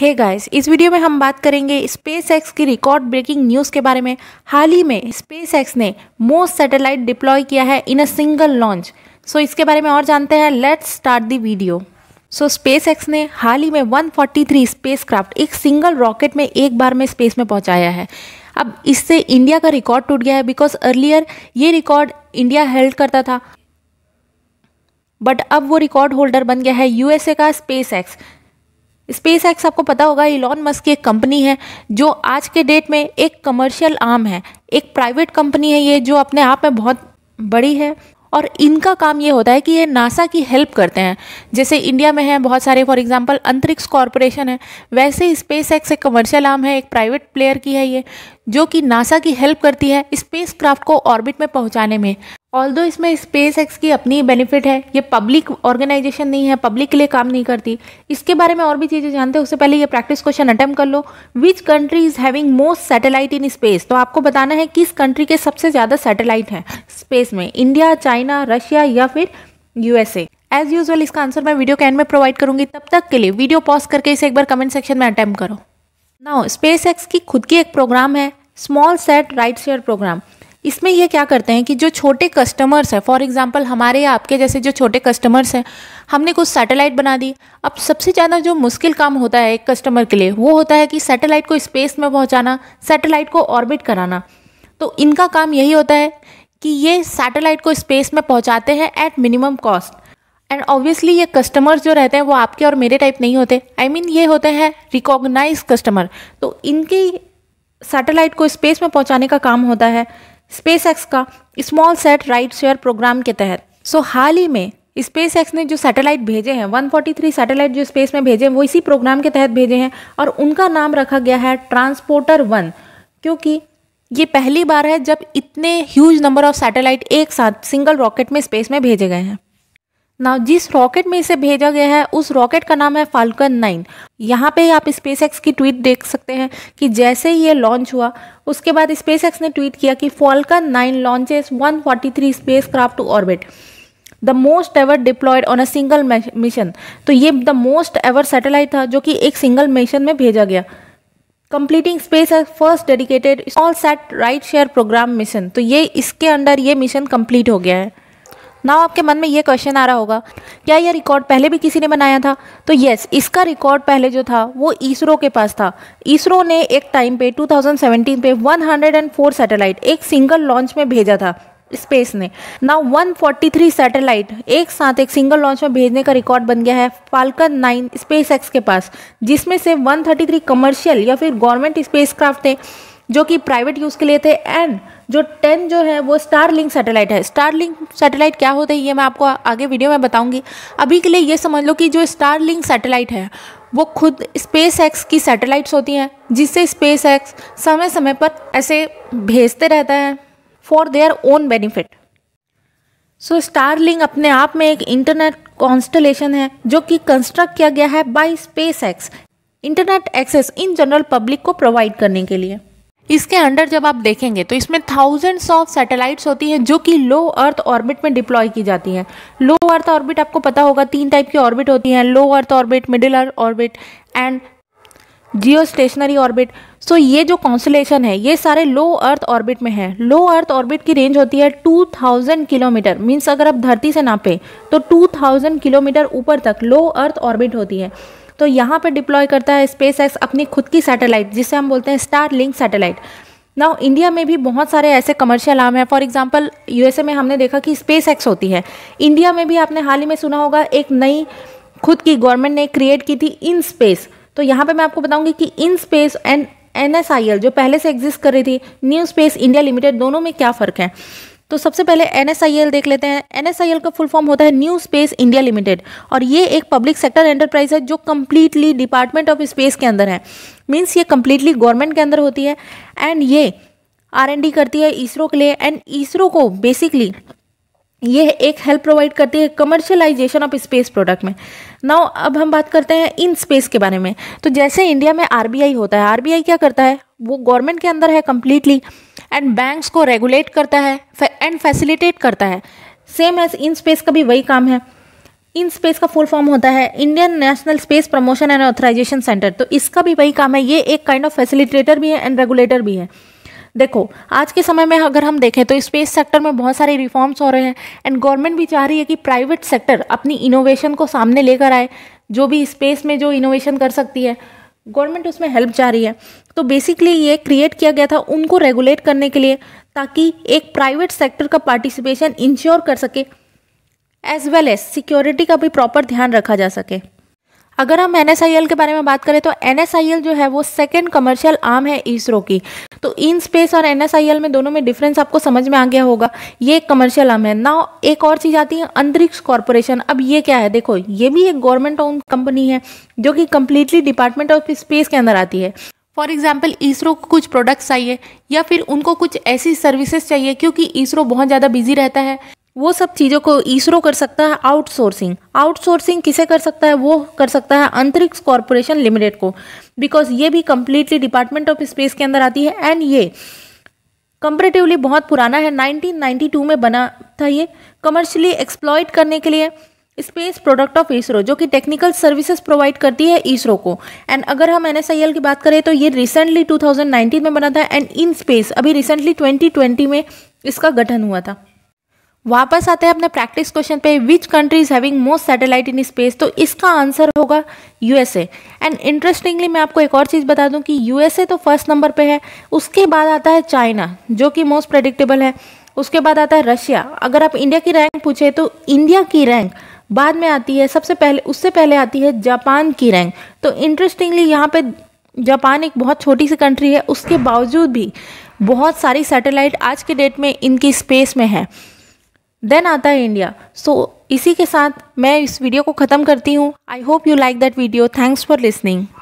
hey guys इस video में हम बात करेंगे स्पेस एक्स की रिकॉर्ड ब्रेकिंग न्यूज़ के बारे में हाल ही में स्पेस एक्स ने मोस्ट सैटेलाइट डिप्लॉय किया है इन अ सिंगल लॉन्च सो इसके बारे में और जानते हैं let's start the video so so, X ने हाल ही में 143 स्पेसक्राफ्ट एक सिंगल रॉकेट में एक बार में स्पेस में पहुंचाया है अब इससे इंडिया का रिकॉर्ड टूट गया है बिकॉज अर्लियर ये रिकॉर्ड इंडिया हेल्ड करता था बट अब वो रिकॉर्ड होल्डर बन गया है यूएसए का स्पेस एक्स स्पेस एक्स आपको पता होगा इलॉन मस्क की एक कंपनी है जो आज के डेट में एक कमर्शियल आर्म है एक प्राइवेट कंपनी है ये जो अपने आप में बहुत बड़ी है और इनका काम ये होता है कि ये नासा की हेल्प करते हैं जैसे इंडिया में है बहुत सारे फॉर एग्जांपल अंतरिक्ष कॉरपोरेशन है वैसे स्पेस एक्स एक कमर्शियल आर्म है एक प्राइवेट प्लेयर की है ये जो कि नासा की हेल्प करती है स्पेस क्राफ्ट को ऑर्बिट में पहुंचाने में ऑल दो इसमें स्पेस एक्स की अपनी बेनिफिट है ये पब्लिक ऑर्गेनाइजेशन नहीं है पब्लिक के लिए काम नहीं करती इसके बारे में और भी चीज़ें जानते हैं उससे पहले ये प्रैक्टिस क्वेश्चन अटैम्प कर लो which country is having most satellite in space तो आपको बताना है किस कंट्री के सबसे ज़्यादा सैटेलाइट हैं स्पेस में इंडिया चाइना रशिया या फिर यूएसए एज यूजल इसका आंसर मैं वीडियो के में प्रोवाइड करूंगी तब तक के लिए वीडियो पॉज करके इसे एक बार कमेंट सेक्शन में अटैम्प करो नाउ स्पेस एक्स की खुद की एक प्रोग्राम है smallsat rideshare program इसमें ये क्या करते हैं कि जो छोटे कस्टमर्स हैं फॉर एग्जांपल हमारे या आपके जैसे जो छोटे कस्टमर्स हैं हमने कुछ सैटेलाइट बना दी अब सबसे ज़्यादा जो मुश्किल काम होता है एक कस्टमर के लिए वो होता है कि सैटेलाइट को स्पेस में पहुँचाना सैटेलाइट को ऑर्बिट कराना तो इनका काम यही होता है कि ये सैटेलाइट को स्पेस में पहुँचाते हैं at minimum cost and obviously ये कस्टमर्स जो रहते हैं वो आपके और मेरे टाइप नहीं होते आई I मीन mean, ये होते हैं रिकॉग्नाइज कस्टमर तो इनकी सैटेलाइट को स्पेस में पहुंचाने का काम होता है एक्स का smallsat rideshare program के तहत सो so, हाल ही में स्पेस एक्स ने जो सैटेलाइट भेजे हैं 143 सैटेलाइट जो स्पेस में भेजे हैं वो इसी प्रोग्राम के तहत भेजे हैं और उनका नाम रखा गया है ट्रांसपोर्टर वन क्योंकि ये पहली बार है जब इतने ह्यूज नंबर ऑफ सैटेलाइट एक साथ सिंगल रॉकेट में स्पेस में भेजे गए हैं ना जिस रॉकेट में इसे भेजा गया है उस रॉकेट का नाम है फाल्कन नाइन यहाँ पे आप एक्स की ट्वीट देख सकते हैं कि जैसे ही ये लॉन्च हुआ उसके बाद एक्स ने ट्वीट किया कि Falcon nine launches 143 craft to orbit the most ever deployed on a single mission तो ये द मोस्ट एवर सेटेलाइट था जो कि एक सिंगल मिशन में भेजा गया completing space first dedicated smallsat rideshare program mission तो ये इसके अंडर ये मिशन कंप्लीट हो गया है ना आपके मन में ये क्वेश्चन आ रहा होगा क्या यह रिकॉर्ड पहले भी किसी ने बनाया था तो यस इसका रिकॉर्ड पहले जो था वो इसरो के पास था इसरो ने एक टाइम पे 2017 पे 104 सैटेलाइट एक सिंगल लॉन्च में भेजा था स्पेस ने ना 143 सैटेलाइट एक साथ एक सिंगल लॉन्च में भेजने का रिकॉर्ड बन गया है फाल्कन 9 स्पेस के पास जिसमें से 133 कमर्शियल या फिर गवर्नमेंट स्पेसक्राफ्ट थे जो कि प्राइवेट यूज़ के लिए थे एंड जो टेन जो है वो स्टार लिंक सैटेलाइट है स्टार लिंक सैटेलाइट क्या होता है ये मैं आपको आगे वीडियो में बताऊंगी अभी के लिए ये समझ लो कि जो स्टार लिंक सैटेलाइट है वो खुद स्पेस एक्स की सैटेलाइट्स होती हैं जिससे स्पेस एक्स समय समय पर ऐसे भेजते रहता है for their own benefit so Starlink अपने आप में एक इंटरनेट कॉन्स्टलेशन है जो कि कंस्ट्रक्ट किया गया है by SpaceX internet access in general public को प्रोवाइड करने के लिए इसके अंडर जब आप देखेंगे तो इसमें थाउजेंड्स ऑफ सैटेलाइट्स होती हैं जो कि लो अर्थ ऑर्बिट में डिप्लॉय की जाती हैं लो अर्थ ऑर्बिट आपको पता होगा तीन टाइप की ऑर्बिट होती हैं low earth orbit middle earth orbit and geostationary orbit so ये जो कॉन्सुलेशन है ये सारे लो अर्थ ऑर्बिट में है लो अर्थ ऑर्बिट की रेंज होती है 2000 किलोमीटर मीन्स अगर आप धरती से नापें तो 2000 किलोमीटर ऊपर तक लो अर्थ ऑर्बिट होती है तो यहाँ पर डिप्लॉय करता है स्पेस एक्स अपनी खुद की सैटेलाइट जिसे हम बोलते हैं स्टार लिंक सैटेलाइट ना इंडिया में भी बहुत सारे ऐसे कमर्शियल आर्म हैं फॉर एग्जांपल यूएसए में हमने देखा कि स्पेस एक्स होती है इंडिया में भी आपने हाल ही में सुना होगा एक नई खुद की गवर्नमेंट ने क्रिएट की थी इन स्पेस तो यहाँ पे मैं आपको बताऊंगी कि इन स्पेस एंड एन जो पहले से एग्जिस्ट कर रही थी न्यू स्पेस इंडिया लिमिटेड दोनों में क्या फ़र्क है तो सबसे पहले एन देख लेते हैं एन का फुल फॉर्म होता है न्यू स्पेस इंडिया लिमिटेड और ये एक पब्लिक सेक्टर एंटरप्राइज है जो कम्प्लीटली डिपार्टमेंट ऑफ स्पेस के अंदर है मीन्स ये कम्प्लीटली गवर्नमेंट के अंदर होती है एंड ये आर करती है इसरो के लिए एंड इसरो को बेसिकली ये एक हेल्प प्रोवाइड करती है कमर्शियलाइजेशन ऑफ स्पेस प्रोडक्ट में नाउ अब हम बात करते हैं इन स्पेस के बारे में तो जैसे इंडिया में आरबीआई होता है आरबीआई क्या करता है वो गवर्नमेंट के अंदर है कम्प्लीटली एंड बैंक्स को रेगुलेट करता है एंड फैसिलिटेट करता है सेम एज इन स्पेस का भी वही काम है इन स्पेस का फुल फॉर्म होता है Indian National Space Promotion and Authorization Centre तो इसका भी वही काम है ये एक काइंड ऑफ फैसिलिटेटर भी है एंड रेगुलेटर भी है देखो आज के समय में अगर हम देखें तो स्पेस सेक्टर में बहुत सारे रिफॉर्म्स हो रहे हैं एंड गवर्नमेंट भी चाह रही है कि प्राइवेट सेक्टर अपनी इनोवेशन को सामने लेकर आए जो भी स्पेस में जो इनोवेशन कर सकती है गवर्नमेंट उसमें हेल्प जा रही है तो बेसिकली ये क्रिएट किया गया था उनको रेगुलेट करने के लिए ताकि एक प्राइवेट सेक्टर का पार्टिसिपेशन इंश्योर कर सके एज वेल एज सिक्योरिटी का भी प्रॉपर ध्यान रखा जा सके अगर हम एन के बारे में बात करें तो एन जो है वो सेकेंड कमर्शियल आर्म है इसरो की तो इन स्पेस और एन में दोनों में डिफरेंस आपको समझ में आ गया होगा ये एक कमर्शियल आर्म है ना एक और चीज़ आती है अंतरिक्ष कॉरपोरेशन अब ये क्या है देखो ये भी एक गवर्नमेंट ओन कंपनी है जो कि कंप्लीटली डिपार्टमेंट ऑफ स्पेस के अंदर आती है फॉर एग्जाम्पल इसरो को कुछ प्रोडक्ट्स चाहिए या फिर उनको कुछ ऐसी सर्विसेज चाहिए क्योंकि इसरो बहुत ज़्यादा बिजी रहता है वो सब चीज़ों को इसरो कर सकता है आउटसोर्सिंग आउटसोर्सिंग किसे कर सकता है वो कर सकता है अंतरिक्ष कॉरपोरेशन लिमिटेड को बिकॉज ये भी कम्प्लीटली डिपार्टमेंट ऑफ स्पेस के अंदर आती है एंड ये कंपेरेटिवली बहुत पुराना है 1992 में बना था ये कमर्शियली एक्सप्लॉयट करने के लिए स्पेस प्रोडक्ट ऑफ इसरो जो कि टेक्निकल सर्विसेज प्रोवाइड करती है इसरो को एंड अगर हम एन की बात करें तो ये रिसेंटली 2019 में बना था एंड इन स्पेस अभी रिसेंटली 2020 में इसका गठन हुआ था वापस आते हैं अपने प्रैक्टिस क्वेश्चन पे which country is having most satellite in space तो इसका आंसर होगा यूएसए एंड इंटरेस्टिंगली मैं आपको एक और चीज़ बता दूं कि यूएसए तो फर्स्ट नंबर पे है उसके बाद आता है चाइना जो कि मोस्ट प्रेडिक्टेबल है उसके बाद आता है रशिया अगर आप इंडिया की रैंक पूछे तो इंडिया की रैंक बाद में आती है सबसे पहले उससे पहले आती है जापान की रैंक तो इंटरेस्टिंगली यहाँ पे जापान एक बहुत छोटी सी कंट्री है उसके बावजूद भी बहुत सारी सैटेलाइट आज के डेट में इनकी स्पेस में है देन आता है इंडिया सो इसी के साथ मैं इस वीडियो को ख़त्म करती हूँ I hope you like that video thanks for listening